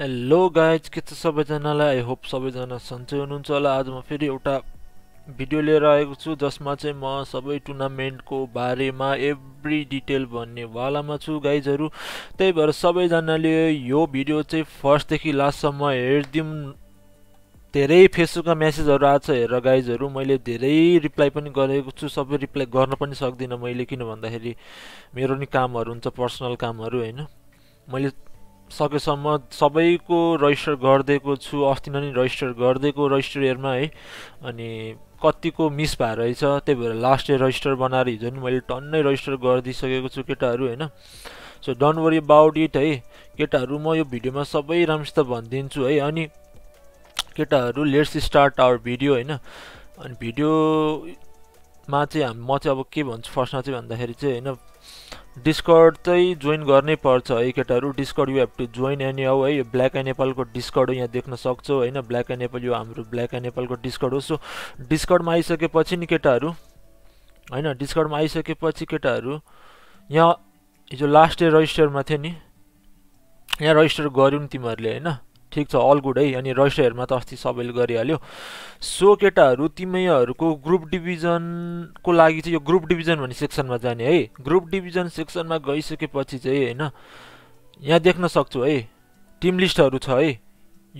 hello guys के छ सबैजनालाई आई होप सबैजना सन्चै हुनुहुन्छ होला आज म फेरि एउटा भिडियो लिएर आएको छु जसमा चाहिँ म सबै टुर्नामेन्टको बारेमा एभ्री डिटेल भन्नेवालामा छु गाइजहरू त्यही भएर सबैजनाले यो भिडियो चाहिँ फर्स्टदेखि लास्टसम्म हेरिदिउँ धेरै फेसबुकमा म्यासेजहरू आएको छ हेरेर गाइजहरू मैले धेरै रिप्लाई पनि गरेको छु सबै रिप्लाई गर्न पनि सक्दिनँ मैले किन भन्दाखेरि मेरो नि कामहरू हुन्छ पर्सनल कामहरू होइन मैले सकेसम्म सबैको रजिस्टर गरिदिएको छु अस्ति नै रजिस्टर गरिदिएको रजिस्टर इयरमा है अनि कतिको मिस भएर रहेछ त्यही भएर लास्ट इयर रजिस्टर बनाएर हिजो नि मैले टन्नै रजिस्टर गरिदिइसकेको छु केटाहरू होइन so don't worry about it है केटाहरू म यो भिडियोमा सबै राम्रोसित भनिदिन्छु है अनि केटाहरू लेट्स स्टार्ट आवर भिडियो होइन अनि भिडियो मा चाहिँ म चाहिँ अब के भन्छु फर्स्टमा चाहिँ भन्दाखेरि चाहिँ होइन डिस्कर्ड चाहिँ जोइन गर्नै पर्छ है केटाहरू discord you have to join एनएआउ है यो ब्ल्याक एन्ड नेपालको डिस्कर्ड हो यहाँ देख्न सक्छौ होइन ब्ल्याक एन्ड नेपाल यो हाम्रो ब्ल्याक एन्ड नेपालको डिस्कर्ड हो सो डिस्कर्डमा आइसकेपछि नि केटाहरू होइन डिस्कर्डमा आइसकेपछि केटाहरू यहाँ हिजो लास्ट डे रजिस्टरमा थियो नि यहाँ रजिस्टर गऱ्यौ नि तिमीहरूले होइन ठिक छ अल गुड है अनि रसियाहरूमा त अस्ति सबैले गरिहाल्यो सो केटाहरू तिमीहरूको ग्रुप डिभिजनको लागि चाहिँ यो ग्रुप डिभिजन भन्ने सेक्सनमा जाने है ग्रुप डिभिजन सेक्सनमा गइसकेपछि चाहिँ होइन यहाँ देख्न सक्छु है टिम लिस्टहरू छ है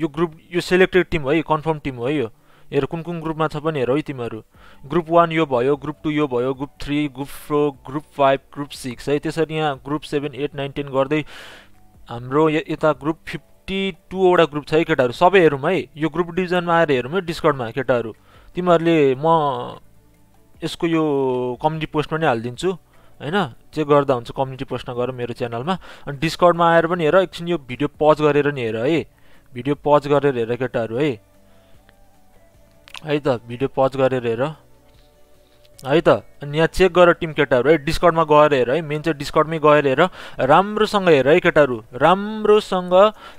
यो ग्रुप यो सेलेक्टेड टिम हो है कन्फर्म टिम हो है यो हेर कुन कुन ग्रुपमा छ पनि हेर है तिमीहरू ग्रुप वान यो भयो ग्रुप टू यो भयो group three group four group five group six है त्यसरी यहाँ group seven eight nine ten गर्दै हाम्रो यता ग्रुप फिफ्ट फोर्टी टूवटा ग्रुप छ है केटाहरू सबै हेरौँ है यो ग्रुप डिभिजनमा आएर हेरौँ है डिस्कर्डमा केटाहरू तिमीहरूले म यसको यो कम्युनिटी पोस्टमा नै हालिदिन्छु होइन चेक गर्दा हुन्छ कम्युनिटी पोस्टमा गएर मेरो च्यानलमा अनि डिस्कर्डमा आएर पनि हेर एकछिन यो भिडियो पज गरेर नि हेर है भिडियो पज गरेर हेर केटाहरू है है त भिडियो पज गरेर हेर है त अनि यहाँ चेक गरेर टिम केटाहरू है डिस्कर्डमा गएर हेर है मेन चाहिँ डिस्कर्डमै गएर हेर राम्रोसँग हेर है केटाहरू राम्रोसँग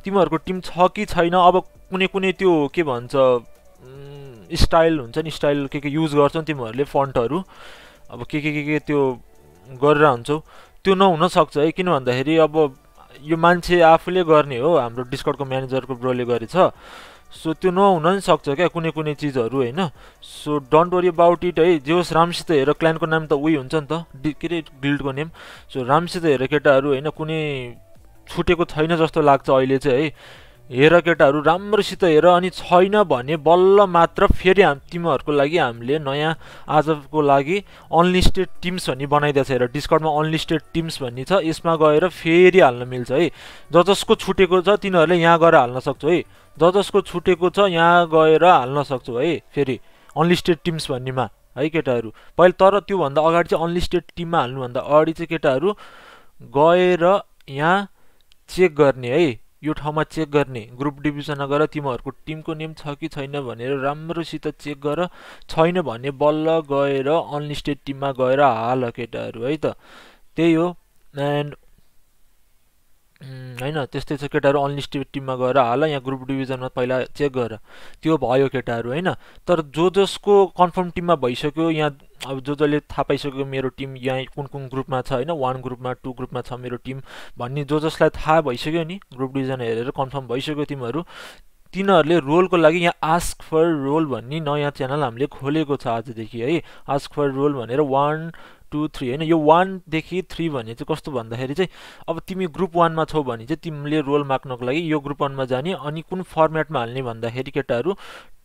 तिमीहरूको टिम छ कि छैन अब कुनै कुनै त्यो के भन्छ स्टाइल हुन्छ नि स्टाइल के के युज गर्छौ तिमीहरूले फन्टहरू अब के के के के त्यो गरेर हुन्छौ त्यो नहुनसक्छ है किन भन्दाखेरि अब यो मान्छे आफूले गर्ने हो हाम्रो डिस्कर्डको म्यानेजरको ब्रोले गरेछ सो त्यो नहुन नि सक्छ क्या कुनै कुनै चिजहरू होइन so don't worry about it है जे होस् रामसित हेरेर क्लाइन्टको नाम त उही हुन्छ नि त के अरे गिल्डको नेम सो रामसित हेरेर केटाहरू होइन कुनै छुटेको छैन जस्तो लाग्छ अहिले चाहिँ है हेर केटाहरू राम्रोसित हेर अनि छैन भने बल्ल मात्र फेरि हाम तिमीहरूको लागि हामीले नयाँ आजको लागि अनलिस्टेड टिम्स भन्ने बनाइदिएको छ हेर डिस्काउन्टमा अनलिस्टेड टिम्स भन्ने छ यसमा गएर फेरि हाल्न मिल्छ है ज जसको छुटेको छ तिनीहरूले यहाँ गएर हाल्न सक्छौ है ज जसको छुटेको छ यहाँ गएर हाल्न सक्छौ है फेरि अनलिस्टेड टिम्स भन्नेमा है केटाहरू पहिला तर त्योभन्दा अगाडि चाहिँ अनलिस्टेड टिममा हाल्नुभन्दा अगाडि चाहिँ केटाहरू गएर यहाँ चेक गर्ने है यो ठाउँमा चेक गर्ने ग्रुप डिभिजन गर तिमीहरूको टिमको नेम छ कि छैन भनेर राम्रोसित चेक गर छैन भने बल्ल गएर अनलिस्टेड टिममा गएर हाल केटाहरू है त त्यही हो एन्ड होइन त्यस्तै छ केटाहरू अनलिस्टेड टिममा गएर हाल यहाँ ग्रुप डिभिजनमा पहिला चेक गर त्यो भयो केटाहरू होइन तर जो जसको कन्फर्म टिममा भइसक्यो यहाँ अब जो जसले थाहा पाइसक्यो मेरो टिम यहाँ कुन कुन ग्रुपमा छ होइन वान ग्रुपमा टू ग्रुपमा छ मेरो टिम भन्ने जो जसलाई थाहा भइसक्यो नि ग्रुप डिभिजन हेरेर कन्फर्म भइसक्यो टिमहरू तिनीहरूले रोलको लागि यहाँ आस्क फर रोल भन्ने नयाँ च्यानल हामीले खोलेको छ आजदेखि है आस्क फर रोल भनेर वान टू थ्री होइन यो वानदेखि थ्री भने चाहिँ कस्तो भन्दाखेरि चाहिँ अब तिमी ग्रुप वानमा छौ भने चाहिँ तिमीले रोल माग्नको लागि यो ग्रुप वानमा जाने अनि कुन फर्मेटमा हाल्ने भन्दाखेरि केटाहरू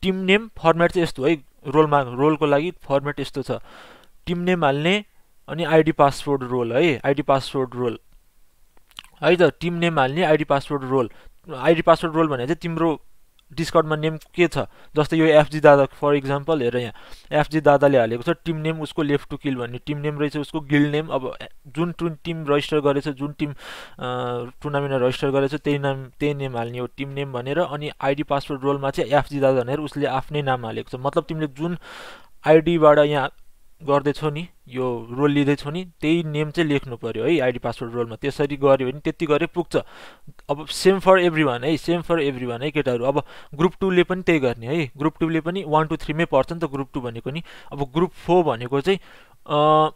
टिम नेम फर्मेट चाहिँ यस्तो है रोल रोल रोलको लागि फर्मेट यस्तो छ टिम नेम हाल्ने अनि आइडी पासवर्ड रोल है आइडी पासवर्ड रोल है त टिम नेम हाल्ने ID password role ID password role भने चाहिँ तिम्रो डिस्काउन्टमा नेम के छ जस्तै यो एफजी दादा फर इक्जाम्पल हेर यहाँ एफजी दादाले हालेको छ टिम नेम उसको लेफ्ट टु किल भन्ने टिम नेम रहेछ उसको गिल नेम अब जुन टु टिम रजिस्टर गरेछ जुन टिम टुर्नामेन्टमा रजिस्टर गरेछ त्यही नाम त्यही नेम हाल्ने हो टिम नेम भनेर अनि आइडी पासवर्ड रोलमा चाहिँ एफजी दादा भनेर उसले आफ्नै नाम हालेको छ मतलब तिमीले जुन आइडीबाट यहाँ गर्दैछौ नि यो रोल लिँदैछौ नि त्यही नेम चाहिँ लेख्नु पऱ्यो है आइडी पासवर्ड रोलमा त्यसरी गऱ्यो भने त्यति गरे पुग्छ अब सेम फर एभ्री वान है सेम फर एभ्री वान है केटाहरू अब ग्रुप टूले पनि त्यही गर्ने है ग्रुप टूले पनि वान टू थ्रीमै पर्छ नि त ग्रुप टू भनेको नि अब ग्रुप फोर भनेको चाहिँ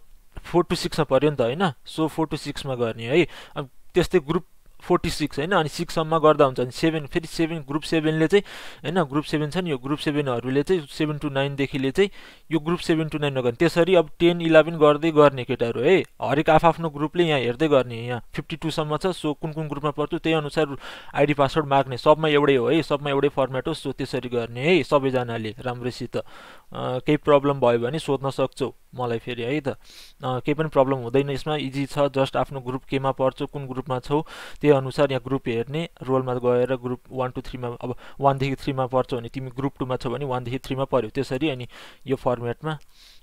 फोर टू सिक्समा पऱ्यो नि त होइन सो फोर टू सिक्समा गर्ने है अब त्यस्तै ग्रुप फोर्टी सिक्स होइन अनि सिक्ससम्म गर्दा हुन्छ अनि सेभेन फेरि सेभेन ग्रुप सेभेनले चाहिँ होइन ग्रुप सेभेन छ नि यो ग्रुप सेभेनहरूले चाहिँ सेभेन टू नाइनदेखिले चाहिँ यो ग्रुप सेभेन टु नाइनमा गर्ने त्यसरी अब टेन इलेभेन गर्दै गर्ने केटाहरू है हरेक आफ्नो ग्रुपले यहाँ हेर्दै गर्ने यहाँ फिफ्टी टूसम्म छ सो कुन कुन ग्रुपमा पर्छ त्यही अनुसार आइडी पासवर्ड माग्ने सबमा एउटै हो है सबमा एउटै फर्मेट हो सो त्यसरी गर्ने है सबैजनाले राम्रैसित केही प्रब्लम भयो भने सोध्न सक्छौ मलाई फेरि है त केही पनि प्रब्लम हुँदैन यसमा इजी छ जस्ट आफ्नो ग्रुप केमा पर्छौ कुन ग्रुपमा छौ त्यही अनुसार यहाँ ग्रुप हेर्ने रोलमा गएर ग्रुप वान टू थ्रीमा अब वानदेखि थ्रीमा पर्छौ भने तिमी ग्रुप टूमा छौ भने वानदेखि थ्रीमा पऱ्यो त्यसरी अनि यो फर्मेटमा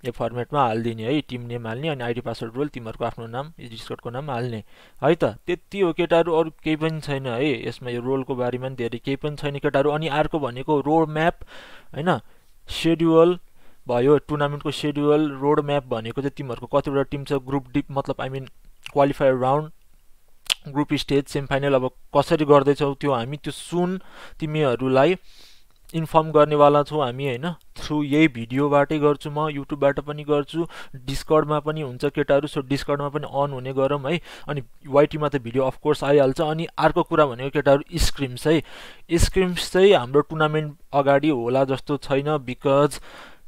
यो फर्मेटमा हालिदिने है टिम नेम हाल्ने अनि आइडी पासवर्ड रोल तिमीहरूको आफ्नो नाम डिस्कटको नाम हाल्ने है त त्यति हो केटाहरू अरू केही पनि छैन है यसमा यो रोलको बारेमा पनि धेरै केही पनि छैन केटाहरू अनि अर्को भनेको रोड म्याप होइन सेड्युल भयो टुर्नामेन्टको सेड्युल रोड म्याप भनेको चाहिँ तिमीहरूको कतिवटा टिम छ ग्रुप डिप मतलब I mean qualifier round group stage semi final अब कसरी गर्दैछौ त्यो हामी त्यो सुन तिमीहरूलाई इन्फर्म गर्नेवाला छौँ हामी होइन थ्रु यही भिडियोबाटै गर्छु म युट्युबबाट पनि गर्छु डिस्कर्डमा पनि हुन्छ केटाहरू सो डिस्कर्डमा पनि अन हुने गरौँ है अनि वाइटीमा त भिडियो अफकोर्स आइहाल्छ अनि अर्को कुरा भनेको केटाहरू स्क्रिम्स है स्क्रिम्स चाहिँ हाम्रो टुर्नामेन्ट अगाडि होला जस्तो छैन because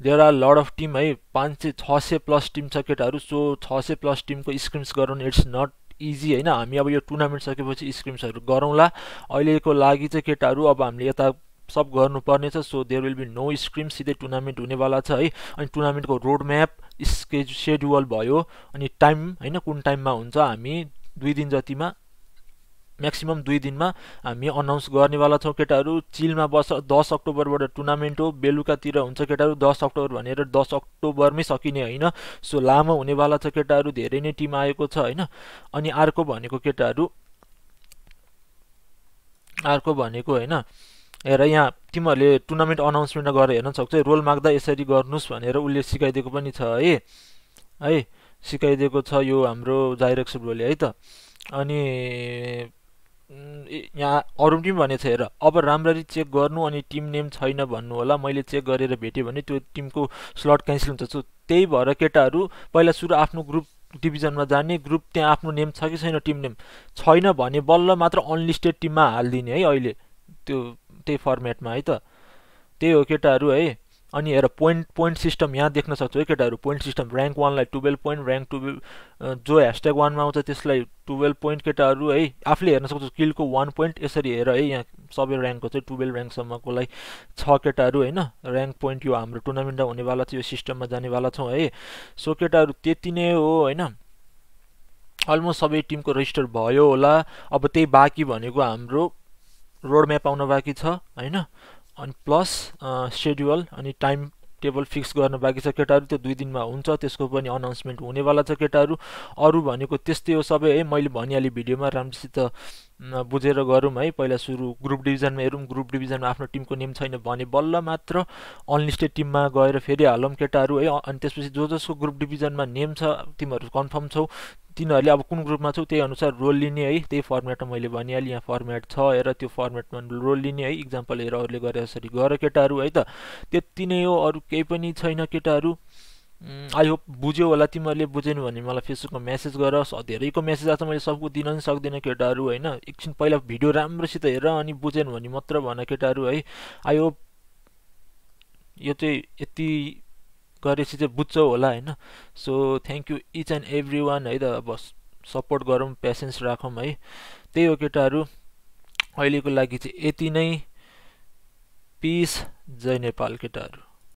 there are lot of team है पाँच सय छ सय प्लस टिम छ केटाहरू सो छ सय प्लस टिमको स्क्रिम्स गराउनु इट्स नट इजी होइन हामी अब यो टुर्नामेन्ट सकेपछि स्क्रिम्सहरू गरौँला अहिलेको लागि चाहिँ केटाहरू अब हामीले यता सब गर्नुपर्ने छ so there will be no scrim सिधै टुर्नामेन्ट हुनेवाला छ है अनि टुर्नामेन्टको रोड म्याप स्केज सेड्युल भयो अनि टाइम होइन कुन टाइममा हुन्छ हामी दुई दिन जतिमा म्याक्सिमम् दुई दिनमा हामी अनाउन्स गर्नेवाला छौँ केटाहरू चिलमा बस दस अक्टोबरबाट टुर्नामेन्ट हो बेलुकातिर हुन्छ केटाहरू दस अक्टोबर भनेर दस अक्टोबरमै सकिने होइन सो लामो हुनेवाला छ केटाहरू धेरै नै टिम आएको छ होइन अनि अर्को भनेको केटाहरू अर्को भनेको होइन हेर यहाँ तिमीहरूले टुर्नामेन्ट अनाउन्समेन्ट गरेर हेर्न सक्छौ रोल माग्दा यसरी गर्नुहोस् भनेर उसले सिकाइदिएको पनि छ है है सिकाइदिएको छ यो हाम्रो जाइरक्स ब्रोले है त अनि यहाँ अरू टिम भनेको छ हेर अब राम्ररी चेक गर्नु अनि टिम नेम छैन भन्नु होला मैले चेक गरेर भेटेँ भने त्यो टिमको स्लट क्यान्सल हुन्छ सो त्यही भएर केटाहरू पहिला सुरु आफ्नो ग्रुप डिभिजनमा जाने ग्रुप त्यहाँ आफ्नो नेम छ कि छैन टिम नेम छैन भने बल्ल मात्र अनलिस्टेड टिममा हालिदिने है अहिले त्यो त्यही फर्मेटमा है त त्यही हो केटाहरू है अनि हेर पोइन्ट पोइन्ट सिस्टम यहाँ देख्न सक्छौ है केटाहरू पोइन्ट सिस्टम ऱ्याङ्क वानलाई टुवेल्भ पोइन्ट ऱ्याङ्क टुवेल्भ जो ह्यासट्याग वानमा आउँछ त्यसलाई टुवेल्भ पोइन्ट केटाहरू है आफूले हेर्न सक्छौँ किलको वान पोइन्ट यसरी हेर है यहाँ सबै ऱ्याङ्कको चाहिँ टुवेल्भ ऱ्याङ्कसम्मकोलाई छ केटाहरू होइन ऱ्याङ्क पोइन्ट यो हाम्रो टुर्नामेन्टमा हुनेवाला छ यो सिस्टममा जानेवाला छौँ है सो केटाहरू त्यति नै हो होइन अलमोस्ट सबै टिमको रजिस्टर भयो होला अब त्यही बाँकी भनेको हाम्रो रोड म्याप आउन बाँकी छ होइन अनि प्लस सेड्युल अनि टाइम टेबल फिक्स गर्न बाँकी छ केटाहरू त्यो दुई दिनमा हुन्छ त्यसको पनि अनाउन्समेन्ट हुनेवाला छ केटाहरू अरू भनेको त्यस्तै हो सबै है मैले भनिहालेँ भिडियोमा राम्रोसित बुझेर गरौँ है पहिला सुरु ग्रुप डिभिजनमा हेरौँ ग्रुप डिभिजनमा आफ्नो टिमको नेम छैन भने बल्ल मात्र अनलिस्टेड टिममा गएर फेरि हालौँ केटाहरू है अनि त्यसपछि जो जसको ग्रुप डिभिजनमा नेम छ तिमीहरू कन्फर्म छौ तिनीहरूले अब कुन ग्रुपमा छौ त्यही अनुसार रोल लिने है त्यही फर्मेटमा मैले भनिहालेँ यहाँ फर्मेट छ हेर त्यो फर्मेटमा रोल लिने है इक्जाम्पल हेर अरूले गरे जसरी गर केटाहरू है त त्यति नै हो अरू केही पनि छैन केटाहरू आई होप बुझ्यौ होला तिमीहरूले बुझेन भने मलाई फेसबुकमा म्यासेज गर धेरैको म्यासेज आएको छ मैले सबको दिन पनि सक्दिनँ केटाहरू होइन एकछिन पहिला भिडियो राम्रोसित हेर अनि बुझेन भने मात्र भन केटाहरू है आई होप यो चाहिँ यति गरेपछि चाहिँ बुझ्छौ होला होइन so thank you each and every one है त अब सपोर्ट गरौँ पेसेन्स राखौँ है त्यही हो केटाहरू अहिलेको लागि चाहिँ यति नै पिस जय नेपाल केटाहरू